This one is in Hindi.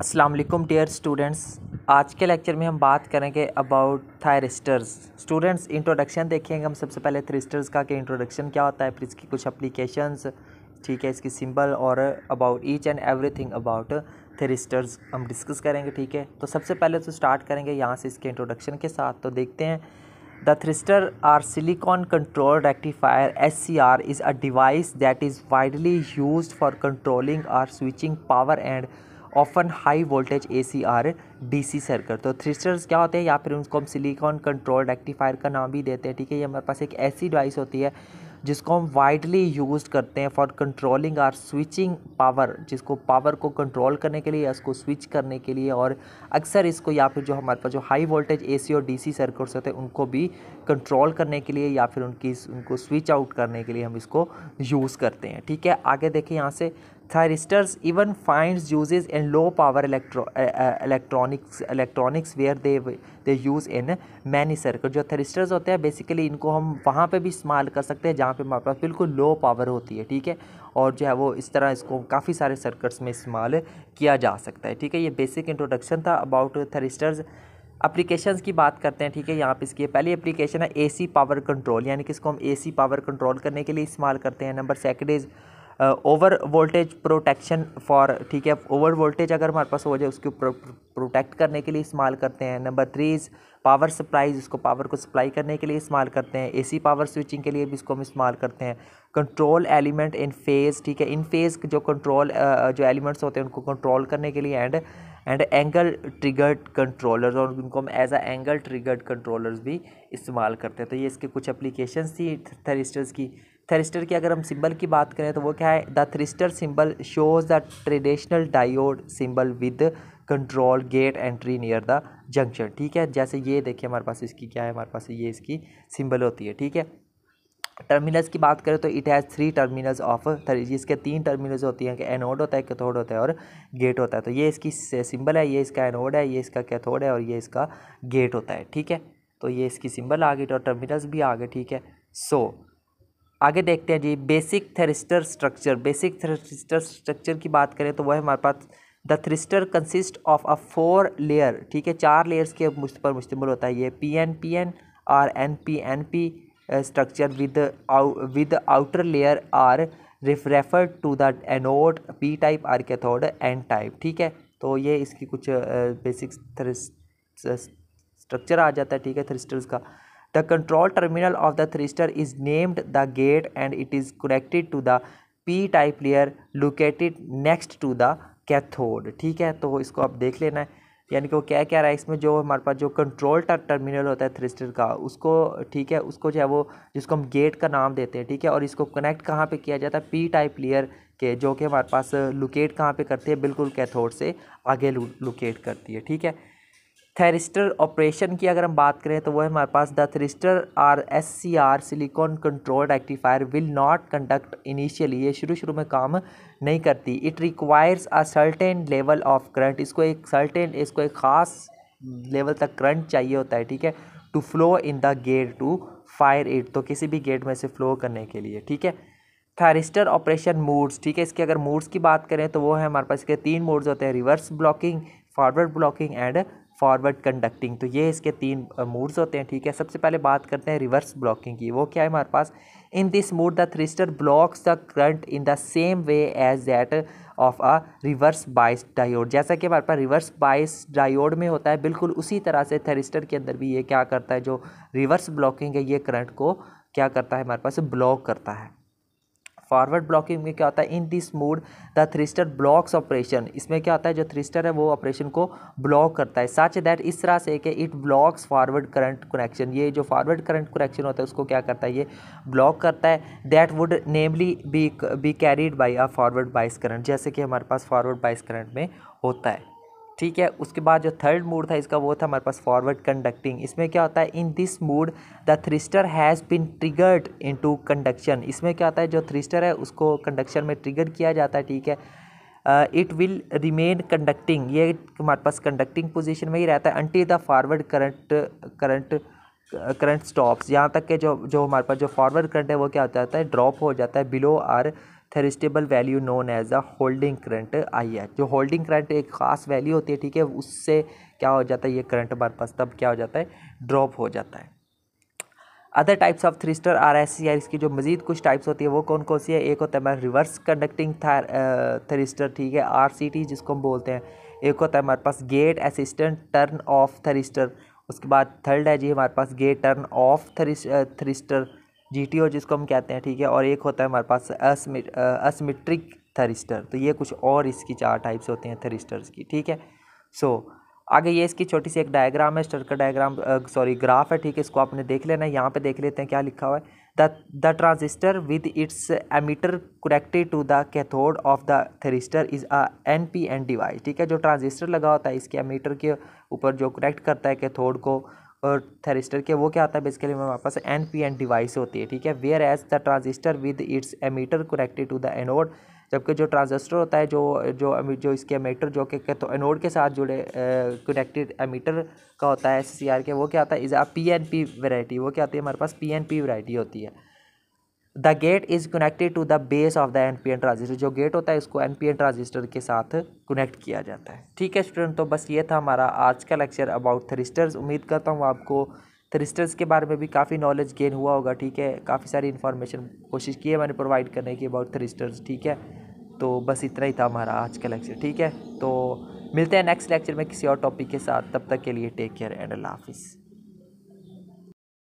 अस्सलाम वालेकुम डियर स्टूडेंट्स आज के लेक्चर में हम बात करेंगे अबाउट थायरिस्टर्स स्टूडेंट्स इंट्रोडक्शन देखेंगे हम सबसे पहले थ्रिस्टर्स का कि इंट्रोडक्शन क्या होता है फिर इसकी कुछ अप्लीकेशंस ठीक है इसकी सिंबल और about each and everything about thyristors हम डिस्कस करेंगे ठीक है तो सबसे पहले तो स्टार्ट करेंगे यहाँ से इसके इंट्रोडक्शन के साथ तो देखते हैं the thyristor or silicon control rectifier S C R is a device that is widely use for controlling or switching power and often high voltage A C or D C circle तो थ्रिस्टर्स क्या होते हैं या फिर उनको हम सिलिकॉन कंट्रोल रेक्टिफायर का नाम भी देते हैं ठीक है ये हमारे पास एक ऐसी डिवाइस होती है जिसको हम वाइडली यूज करते हैं for controlling or switching power जिसको पावर को कंट्रोल करने के लिए या उसको स्विच करने के लिए और अक्सर इसको या फिर जो हमारे पास जो हाई वोल्टेज ए सी और डी सी सर्किट्स होते हैं उनको भी कंट्रोल करने के लिए या फिर उनकी उनको स्विच आउट करने के लिए हम इसको यूज़ करते हैं ठीक है आगे देखें यहाँ से Thyristors even finds uses in low power electro, uh, uh, electronics electronics where they they use in many circuit जो thyristors होते हैं बेसिकली इनको हम वहाँ पर भी इस्तेमाल कर सकते हैं जहाँ पर हमारे पास बिल्कुल लो पावर होती है ठीक है और जो है वो इस तरह इसको काफ़ी सारे सर्कट्स में इस्तेमाल किया जा सकता है ठीक है ये बेसिक इंट्रोडक्शन था अबाउट थरिस्टर्स अप्लीकेशंस की बात करते हैं ठीक है यहाँ पे इसकी पहली एप्लीकेशन है एसी पावर कंट्रोल यानी कि इसको हम एसी पावर कंट्रोल करने के लिए इस्तेमाल करते हैं number second is over voltage protection for ठीक है ओवर वोल्टेज अगर हमारे पास हो जाए उसको प्रोटेक्ट करने के लिए इस्तेमाल करते हैं number three is power supply इसको पावर को सप्लाई करने के लिए इस्तेमाल करते हैं एसी पावर स्विचिंग के लिए भी इसको हम इस्तेमाल करते हैं कंट्रोल एलिमेंट इन फेज़ ठीक है इन फेज़ जो कंट्रोल जो एलिमेंट्स होते हैं उनको कंट्रोल करने के लिए and and angle triggered controllers और उनको हम as a angle triggered controllers भी इस्तेमाल करते हैं तो ये इसके कुछ अप्लीकेशन थी थरिस्टर्स की थरिस्टर की अगर हम सिंबल की बात करें तो वो क्या है the thyristor symbol shows the traditional diode symbol with control gate entry near the junction ठीक है जैसे ये देखिए हमारे पास इसकी क्या है हमारे पास ये इसकी सिंबल होती है ठीक है टर्मिनल्स की बात करें तो it has three terminals of जिसके तीन टर्मिनल्स होती हैं कि एनोड होता है कैथोड होता है और गेट होता है तो ये इसकी सिंबल है ये इसका एनोड है ये इसका कैथोड है और ये इसका गेट होता है ठीक है तो ये इसकी सिंबल आ गई और टर्मिनल्स भी आ गए ठीक है सो आगे देखते हैं जी basic thyristor structure basic thyristor structure की बात करें तो वह हमारे पास the thyristor consist of a four layer ठीक है चार लेयर्स के पर मुश्तमल होता है ये P N P N or N P N P structure with with outer layer or outer to the anode P type or cathode N type ठीक है तो ये इसकी कुछ बेसिक uh, स्ट्रक्चर uh, आ जाता है ठीक है थ्रिस्टर्स का the control terminal of the thyristor is named the gate and it is connected to the P type layer located next to the cathode ठीक है तो इसको आप देख लेना है यानी कि वो क्या क्या रहा है इसमें जो हमारे पास जो कंट्रोल टर्मिनल होता है थ्रिस्टर का उसको ठीक है उसको जो है वो जिसको हम गेट का नाम देते हैं ठीक है और इसको कनेक्ट कहाँ पे किया जाता है पी टाइप लेयर के जो कि हमारे पास लोकेट कहाँ पे करती है बिल्कुल कैथोड से आगे लोकेट करती है ठीक है थेरिस्टर ऑपरेशन की अगर हम बात करें तो वो है हमारे पास the thyristor or S C R silicon control rectifier will not conduct initially ये शुरू शुरू में काम नहीं करती it requires a certain level of current इसको एक सर्टेन इसको एक ख़ास लेवल तक करंट चाहिए होता है ठीक है to flow in the gate to fire it तो किसी भी गेट में से फ्लो करने के लिए ठीक है थेरिस्टर ऑपरेशन मूड्स ठीक है इसके अगर मूड्स की बात करें तो वो है हमारे पास इसके तीन मूड्स होते हैं reverse blocking forward blocking and forward conducting तो ये इसके तीन मूड्स होते हैं ठीक है सबसे पहले बात करते हैं रिवर्स ब्लॉकिंग की वो क्या है हमारे पास in this mode the thyristor blocks the current in the same way as that of a reverse bias diode जैसा कि हमारे पास रिवर्स बाइस डायोड में होता है बिल्कुल उसी तरह से थ्रिस्टर के अंदर भी ये क्या करता है जो रिवर्स ब्लॉकिंग है ये करंट को क्या करता है हमारे पास ब्लॉक करता है फॉरवर्ड ब्लॉकिंग में क्या होता है in this mode the thyristor blocks operation इसमें क्या होता है जो थ्रिस्टर है वो ऑपरेशन को ब्लॉक करता है सच दैट इस तरह से कि it blocks forward current connection ये जो फॉरवर्ड करंट कनेक्शन होता है उसको क्या करता है ये ब्लॉक करता है that would namely be be carried by a forward bias current जैसे कि हमारे पास फॉरवर्ड बाइस करंट में होता है ठीक है उसके बाद जो थर्ड मूड था इसका वो था हमारे पास फॉरवर्ड कंडक्टिंग इसमें क्या होता है in this mode the thyristor has been triggered into conduction इसमें क्या होता है जो थ्रिस्टर है उसको कंडक्शन में ट्रिगर किया जाता है ठीक है इट विल रिमेन कंडक्टिंग ये हमारे पास कंडक्टिंग पोजिशन में ही रहता है until the forward current current current stops यहाँ तक के जो जो हमारे पास जो फॉरवर्ड करंट है वो क्या हो जाता है ड्रॉप हो जाता है बिलो आर थेरिस्टेबल value known as a holding current I है जो होल्डिंग करंट एक खास वैल्यू होती है ठीक है उससे क्या हो जाता है ये करंट हमारे पास तब क्या हो जाता है ड्रॉप हो जाता है other types of thyristor are S C R इसकी जो मजीद कुछ टाइप्स होती है वो कौन कौन सी है एक होता है रिवर्स कंडक्टिंग थ्रिस्टर ठीक है आर सी टी जिसको हम बोलते हैं एक होता है हमारे पास gate assistant turn off thyristor उसके बाद थर्ड है जी हमारे पास gate turn off thyristor G T O जिसको हम कहते हैं ठीक है और एक होता है हमारे पास असमिट्रिक थरिस्टर तो ये कुछ और इसकी चार टाइप्स होते हैं थरिस्टर्स की ठीक है सो आगे ये इसकी छोटी सी एक डायग्राम है स्टर का डायग्राम सॉरी ग्राफ है ठीक है इसको आपने देख लेना है यहाँ पे देख लेते हैं क्या लिखा हुआ है the the transistor with its emitter connected to the cathode of the thyristor is a N P N device ठीक है जो ट्रांजिस्टर लगा होता है इसके एमिटर के ऊपर जो कनेक्ट करता है कैथोड को और थेरिस्टर के वो क्या आता है बेसिकली हमारे पास एन पी एन डिवाइस होती है ठीक है whereas the transistor with its emitter connected to the anode जबकि जो ट्रांजिस्टर होता है जो जो जो इसके एमीटर जो कि तो एनोड के साथ जुड़े कनेक्टेड एमीटर का होता है एस सी आर के वो क्या होता है is a P N P variety वो क्या होती है हमारे पास पी एन पी वैरायटी होती है the gate is connected to the base of the N P N transistor जो गेट होता है इसको एन पी एन ट्रांजिस्टर के साथ कनेक्ट किया जाता है ठीक है स्टूडेंट तो बस ये था हमारा आज का लेक्चर अबाउट थ्रिस्टर्स उम्मीद करता हूँ आपको थ्रिस्टर्स के बारे में भी काफ़ी नॉलेज गेन हुआ होगा ठीक है काफ़ी सारी इन्फॉर्मेशन कोशिश की है मैंने प्रोवाइड करने की अबाउट थ्रिस्टर्स ठीक है तो बस इतना ही था हमारा आज का लेक्चर ठीक है तो मिलते हैं नेक्स्ट लेक्चर में किसी और टॉपिक के साथ तब तक के लिए टेक केयर एंड अल्लाह हाफिज़